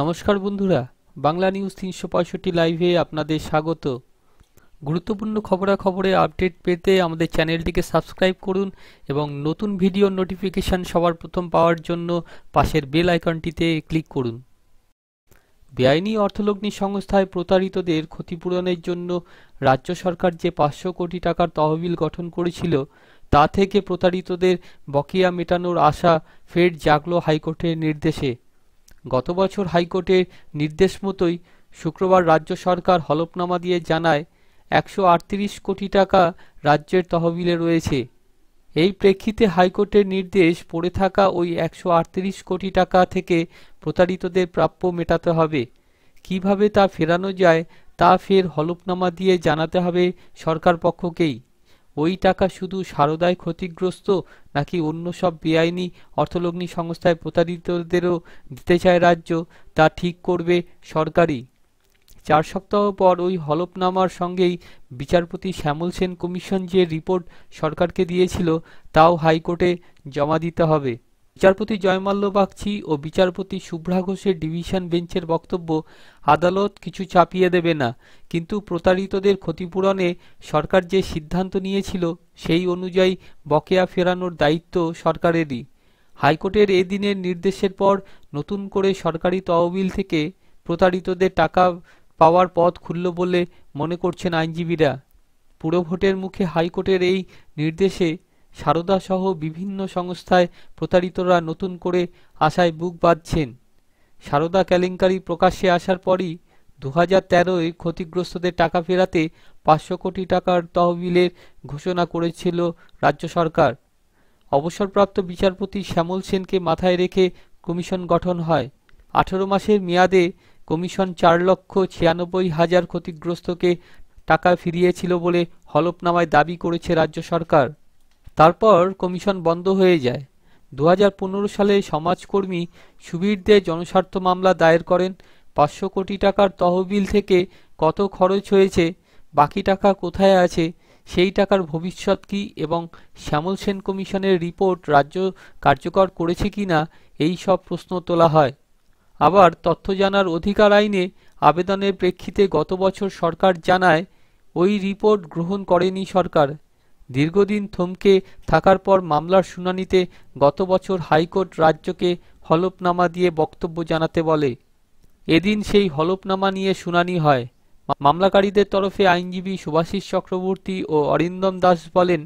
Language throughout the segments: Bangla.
নমস্কার বন্ধুরা বাংলা নিউজ তিনশো পঁয়ষট্টি লাইভে আপনাদের স্বাগত গুরুত্বপূর্ণ খবরাখবরে আপডেট পেতে আমাদের চ্যানেলটিকে সাবস্ক্রাইব করুন এবং নতুন ভিডিও নোটিফিকেশান সবার প্রথম পাওয়ার জন্য পাশের বেল আইকনটিতে ক্লিক করুন বেআইনি অর্থলগ্নি সংস্থায় প্রতারিতদের ক্ষতিপূরণের জন্য রাজ্য সরকার যে পাঁচশো কোটি টাকার তহবিল গঠন করেছিল তা থেকে প্রতারিতদের বকেয়া মেটানোর আশা ফের জাগলো হাইকোর্টের নির্দেশে গত বছর হাইকোর্টের নির্দেশ মতোই শুক্রবার রাজ্য সরকার হলফনামা দিয়ে জানায় একশো কোটি টাকা রাজ্যের তহবিলে রয়েছে এই প্রেক্ষিতে হাইকোর্টের নির্দেশ পড়ে থাকা ওই একশো কোটি টাকা থেকে প্রতারিতদের প্রাপ্য মেটাতে হবে কিভাবে তা ফেরানো যায় তা ফের হলফনামা দিয়ে জানাতে হবে সরকার পক্ষকেই ওই টাকা শুধু সারদায় ক্ষতিগ্রস্ত নাকি অন্য সব বেআইনি অর্থলগ্নি সংস্থায় প্রতারিতদেরও দিতে চায় রাজ্য তা ঠিক করবে সরকারি চার সপ্তাহ পর ওই হলফনামার সঙ্গেই বিচারপতি শ্যামল সেন কমিশন যে রিপোর্ট সরকারকে দিয়েছিল তাও হাইকোর্টে জমা দিতে হবে বিচারপতি জয়মাল্য বাগচি ও বিচারপতি শুভ্রা ঘোষের ডিভিশন বেঞ্চের বক্তব্য আদালত কিছু চাপিয়ে দেবে না কিন্তু প্রতারিতদের ক্ষতিপূরণে সরকার যে সিদ্ধান্ত নিয়েছিল সেই অনুযায়ী বকেয়া ফেরানোর দায়িত্ব সরকারেরই হাইকোর্টের এদিনের নির্দেশের পর নতুন করে সরকারি তহবিল থেকে প্রতারিতদের টাকা পাওয়ার পথ খুলল বলে মনে করছেন আইনজীবীরা পুরভোটের মুখে হাইকোর্টের এই নির্দেশে সারদাসহ বিভিন্ন সংস্থায় প্রতারিতরা নতুন করে আশায় বুক বাঁধছেন সারদা কেলেঙ্কারি প্রকাশ্যে আসার পরই দু হাজার তেরোয় ক্ষতিগ্রস্তদের টাকা ফেরাতে পাঁচশো কোটি টাকার তহবিলের ঘোষণা করেছিল রাজ্য সরকার অবসরপ্রাপ্ত বিচারপতি শ্যামল সেনকে মাথায় রেখে কমিশন গঠন হয় আঠেরো মাসের মেয়াদে কমিশন চার লক্ষ ছিয়ানব্বই হাজার ক্ষতিগ্রস্তকে টাকা ফিরিয়েছিল বলে হলফনামায় দাবি করেছে রাজ্য সরকার তারপর কমিশন বন্ধ হয়ে যায় দু সালে সমাজকর্মী দে জনস্বার্থ মামলা দায়ের করেন পাঁচশো কোটি টাকার তহবিল থেকে কত খরচ হয়েছে বাকি টাকা কোথায় আছে সেই টাকার ভবিষ্যৎ কি এবং শ্যামল সেন কমিশনের রিপোর্ট রাজ্য কার্যকর করেছে কি না এই সব প্রশ্ন তোলা হয় আবার তথ্য জানার অধিকার আইনে আবেদনের প্রেক্ষিতে গত বছর সরকার জানায় ওই রিপোর্ট গ্রহণ করেনি সরকার দীর্ঘদিন থমকে থাকার পর মামলার শুনানিতে গত বছর হাইকোর্ট রাজ্যকে হলফনামা দিয়ে বক্তব্য জানাতে বলে এদিন সেই হলফনামা নিয়ে শুনানি হয় মামলাকারীদের তরফে আইনজীবী সুভাষিস চক্রবর্তী ও অরিন্দম দাস বলেন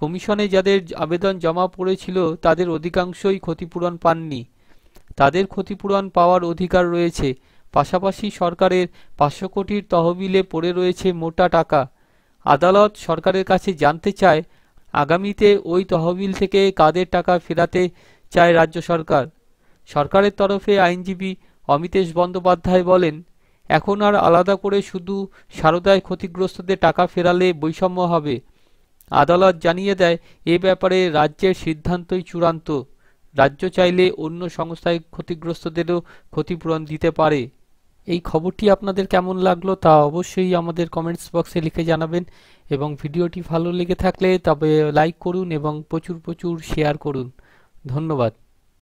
কমিশনে যাদের আবেদন জমা পড়েছিল তাদের অধিকাংশই ক্ষতিপূরণ পাননি তাদের ক্ষতিপূরণ পাওয়ার অধিকার রয়েছে পাশাপাশি সরকারের পাঁচশো কোটির তহবিলে পড়ে রয়েছে মোটা টাকা আদালত সরকারের কাছে জানতে চায় আগামীতে ওই তহবিল থেকে কাদের টাকা ফেরাতে চায় রাজ্য সরকার সরকারের তরফে আইনজীবী অমিতেশ বন্দ্যোপাধ্যায় বলেন এখন আর আলাদা করে শুধু সারদায় ক্ষতিগ্রস্তদের টাকা ফেরালে বৈষম্য হবে আদালত জানিয়ে দেয় এ ব্যাপারে রাজ্যের সিদ্ধান্তই চূড়ান্ত রাজ্য চাইলে অন্য সংস্থায় ক্ষতিগ্রস্তদেরও ক্ষতিপূরণ দিতে পারে এই খবরটি আপনাদের কেমন লাগলো তা অবশ্যই আমাদের কমেন্টস বক্সে লিখে জানাবেন এবং ভিডিওটি ভালো লেগে থাকলে তবে লাইক করুন এবং প্রচুর প্রচুর শেয়ার করুন ধন্যবাদ